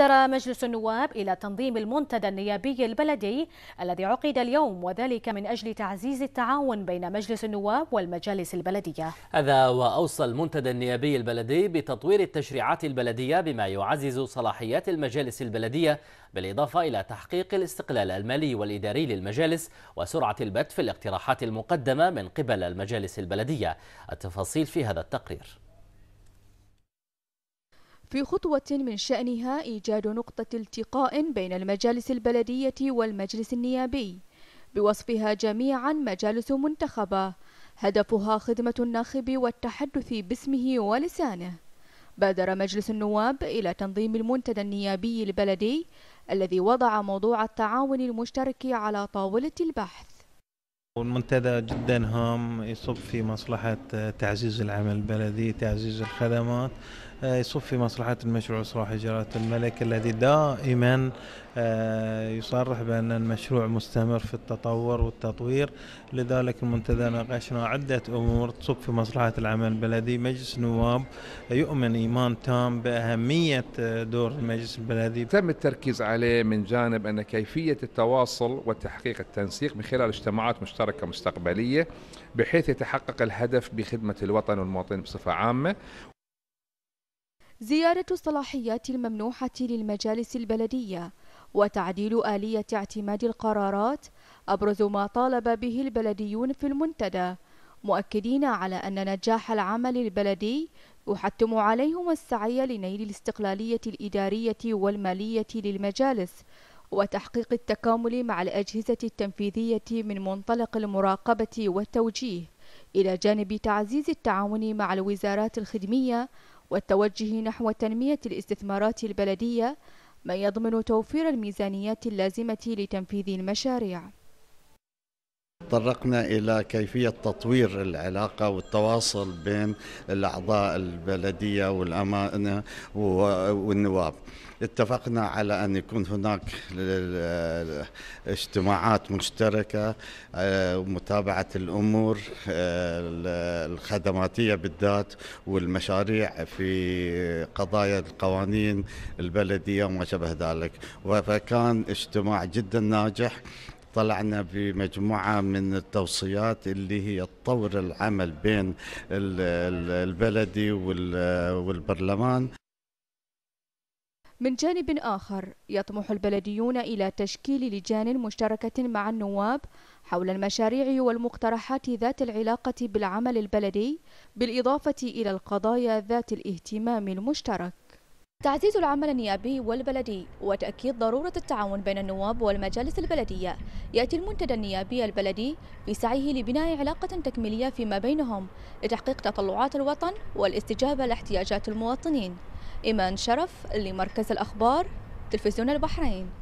اضطر مجلس النواب إلى تنظيم المنتدى النيابي البلدي الذي عقد اليوم وذلك من أجل تعزيز التعاون بين مجلس النواب والمجالس البلدية هذا وأوصى المنتدى النيابي البلدي بتطوير التشريعات البلدية بما يعزز صلاحيات المجالس البلدية بالإضافة إلى تحقيق الاستقلال المالي والإداري للمجالس وسرعة البت في الاقتراحات المقدمة من قبل المجالس البلدية التفاصيل في هذا التقرير في خطوة من شأنها إيجاد نقطة التقاء بين المجالس البلدية والمجلس النيابي بوصفها جميعا مجالس منتخبة هدفها خدمة الناخب والتحدث باسمه ولسانه بادر مجلس النواب إلى تنظيم المنتدى النيابي البلدي الذي وضع موضوع التعاون المشترك على طاولة البحث المنتدى جدا هام يصب في مصلحة تعزيز العمل البلدي تعزيز الخدمات آه، في مصلحة المشروع صلاح إجراءات الملك الذي دائما آه، يصرح بأن المشروع مستمر في التطور والتطوير لذلك المنتدى ناقشنا عدة أمور تصب في مصلحة العمل البلدي مجلس النواب يؤمن إيمان تام بأهمية دور المجلس البلدي تم التركيز عليه من جانب أن كيفية التواصل وتحقيق التنسيق من خلال اجتماعات مشتركة مستقبلية بحيث يتحقق الهدف بخدمة الوطن والمواطنين بصفة عامة زيارة الصلاحيات الممنوحة للمجالس البلدية وتعديل آلية اعتماد القرارات أبرز ما طالب به البلديون في المنتدى مؤكدين على أن نجاح العمل البلدي يحتم عليهم السعي لنيل الاستقلالية الإدارية والمالية للمجالس وتحقيق التكامل مع الأجهزة التنفيذية من منطلق المراقبة والتوجيه إلى جانب تعزيز التعاون مع الوزارات الخدمية والتوجه نحو تنمية الاستثمارات البلدية ما يضمن توفير الميزانيات اللازمة لتنفيذ المشاريع تطرقنا إلى كيفية تطوير العلاقة والتواصل بين الأعضاء البلدية والأمانة والنواب اتفقنا على أن يكون هناك اجتماعات مشتركة ومتابعه آه، الأمور آه، الخدماتية بالذات والمشاريع في قضايا القوانين البلدية وما شابه ذلك فكان اجتماع جدا ناجح طلعنا بمجموعة من التوصيات اللي هي تطور العمل بين البلدي والبرلمان من جانب آخر يطمح البلديون إلى تشكيل لجان مشتركة مع النواب حول المشاريع والمقترحات ذات العلاقة بالعمل البلدي بالإضافة إلى القضايا ذات الاهتمام المشترك تعزيز العمل النيابي والبلدي وتأكيد ضرورة التعاون بين النواب والمجالس البلدية يأتي المنتدى النيابي البلدي في سعيه لبناء علاقة تكميلية فيما بينهم لتحقيق تطلعات الوطن والاستجابة لاحتياجات المواطنين إيمان شرف لمركز الأخبار تلفزيون البحرين